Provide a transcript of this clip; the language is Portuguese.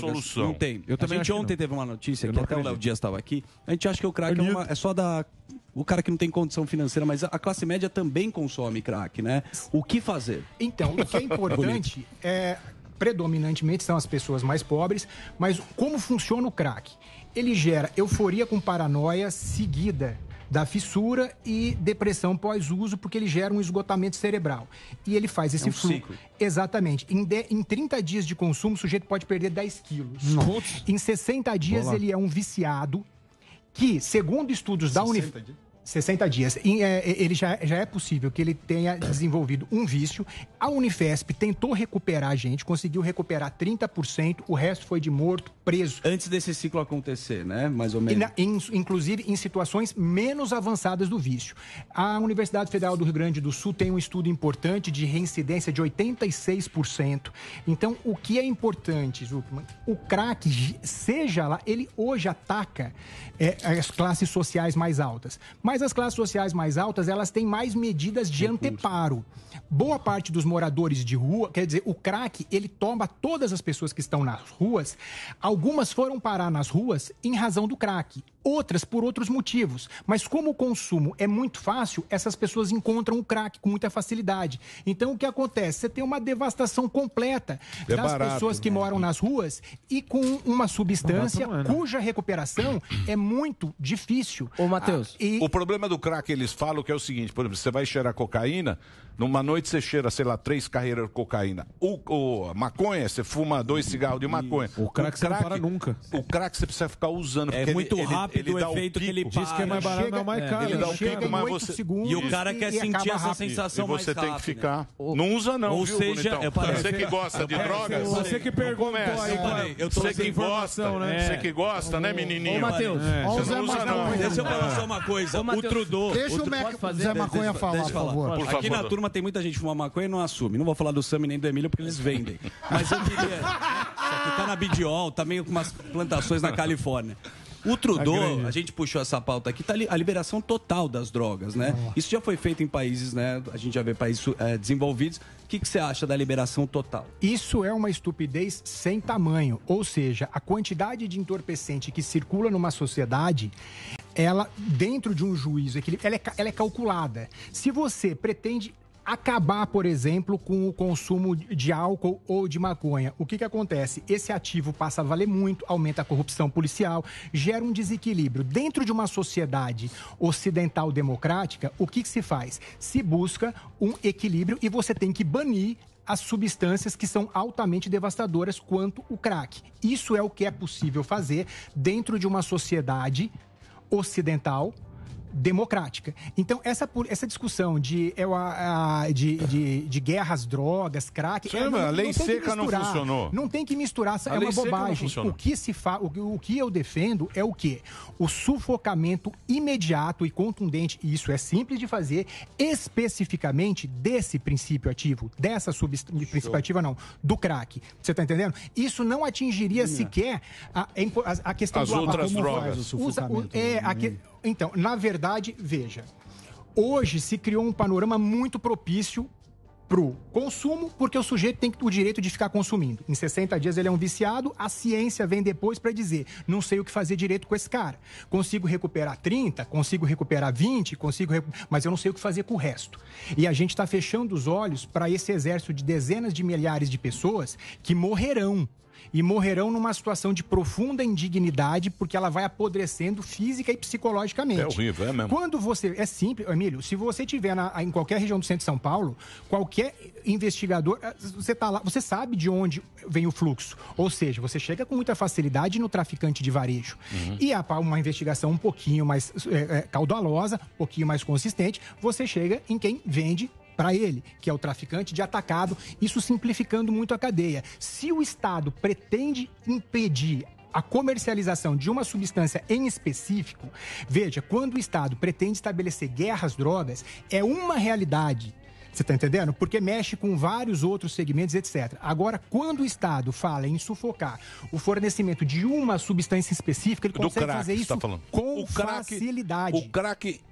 solução. Não tem. Eu também ontem teve uma notícia eu que até o Léo Dias estava aqui. A gente acha que o crack é, uma, é, só da o cara que não tem condição financeira, mas a classe média também consome crack, né? O que fazer? Então, o que é importante é predominantemente são as pessoas mais pobres, mas como funciona o crack? Ele gera euforia com paranoia seguida da fissura e depressão pós-uso, porque ele gera um esgotamento cerebral. E ele faz esse é um fluxo. Ciclo. Exatamente. Em, de, em 30 dias de consumo, o sujeito pode perder 10 quilos. Nossa. Em 60 dias, ele é um viciado que, segundo estudos da Unif... 60 dias. E, é, ele já, já é possível que ele tenha desenvolvido um vício. A Unifesp tentou recuperar a gente, conseguiu recuperar 30%, o resto foi de morto, preso. Antes desse ciclo acontecer, né? Mais ou menos. Na, in, inclusive em situações menos avançadas do vício. A Universidade Federal do Rio Grande do Sul tem um estudo importante de reincidência de 86%. Então, o que é importante, Zuckman? O crack, seja lá, ele hoje ataca é, as classes sociais mais altas. Mas mas as classes sociais mais altas, elas têm mais medidas de Recurso. anteparo. Boa parte dos moradores de rua, quer dizer, o crack, ele toma todas as pessoas que estão nas ruas. Algumas foram parar nas ruas em razão do crack, outras por outros motivos. Mas como o consumo é muito fácil, essas pessoas encontram o crack com muita facilidade. Então o que acontece? Você tem uma devastação completa é das barato, pessoas que né? moram nas ruas e com uma substância né? cuja recuperação é muito difícil. Ô, Matheus. Ah, e... O problema do crack, eles falam que é o seguinte, por exemplo, você vai cheirar cocaína, numa noite você cheira, sei lá, três carreiras de cocaína. O, o maconha, você fuma dois cigarros de maconha. O crack, o crack você não para nunca. O crack você precisa ficar usando. É muito ele, rápido ele, ele o efeito o que ele Diz que é ah, mais barato, chega, é mais caro. Ele, ele dá um né? pico, mas você... Segundos, e o cara e quer e sentir essa rápido. sensação e mais rápida. você tem que ficar... Não usa não, Ou viu, seja, bonitão? Você que gosta de é, drogas... Você que pergunta. aí. Você que gosta, né? Você que gosta, né, menininho? Ô, Matheus. não usa não. Deixa eu falar só uma coisa. Mateus, o Trudeau. Deixa o, o Mac, fazer, Zé Maconha deixa, falar, deixa falar, por favor. Por Aqui favor. na turma tem muita gente que fuma maconha e não assume. Não vou falar do Sami nem do Emílio porque eles vendem. Mas eu queria. que tá na Bidiol, tá meio com umas plantações na Califórnia. O Trudeau, tá a, a, gente puxou essa pauta aqui, tá ali a liberação total das drogas, né? Isso já foi feito em países, né? A gente já vê países é, desenvolvidos. O que, que você acha da liberação total? Isso é uma estupidez sem tamanho. Ou seja, a quantidade de entorpecente que circula numa sociedade ela, dentro de um juízo ela, é, ela é calculada. Se você pretende acabar, por exemplo, com o consumo de álcool ou de maconha. O que, que acontece? Esse ativo passa a valer muito, aumenta a corrupção policial, gera um desequilíbrio. Dentro de uma sociedade ocidental democrática, o que, que se faz? Se busca um equilíbrio e você tem que banir as substâncias que são altamente devastadoras quanto o crack. Isso é o que é possível fazer dentro de uma sociedade ocidental democrática. Então, essa, essa discussão de, é de, de, de guerras, drogas, crack... Chama, é não, a lei não seca misturar, não funcionou. Não tem que misturar, a é uma bobagem. O que, se fa, o, o que eu defendo é o quê? O sufocamento imediato e contundente, e isso é simples de fazer, especificamente desse princípio ativo, dessa substância, princípio não, do crack. Você está entendendo? Isso não atingiria Minha. sequer a, a, a questão As do outras drogas. Usa, o, é, né? a, então, na verdade, veja. Hoje se criou um panorama muito propício pro consumo, porque o sujeito tem o direito de ficar consumindo. Em 60 dias ele é um viciado, a ciência vem depois para dizer: não sei o que fazer direito com esse cara. Consigo recuperar 30, consigo recuperar 20, consigo, recu... mas eu não sei o que fazer com o resto. E a gente está fechando os olhos para esse exército de dezenas de milhares de pessoas que morrerão e morrerão numa situação de profunda indignidade, porque ela vai apodrecendo física e psicologicamente. É horrível, é mesmo. Quando você. É simples, Emílio, se você tiver em qualquer região do centro de São Paulo, qualquer investigador, eh, você tá lá, você sabe de onde vem o fluxo. Ou seja, você chega com muita facilidade no traficante de varejo. Uhum. E há uma investigação um pouquinho mais é, é, caudalosa, um pouquinho mais consistente, você chega em quem vende para ele, que é o traficante, de atacado, isso simplificando muito a cadeia. Se o Estado pretende impedir a comercialização de uma substância em específico, veja, quando o Estado pretende estabelecer guerras drogas, é uma realidade você está entendendo? Porque mexe com vários outros segmentos, etc. Agora, quando o Estado fala em sufocar o fornecimento de uma substância específica, ele consegue crack, fazer tá isso tá com o crack, facilidade. O crack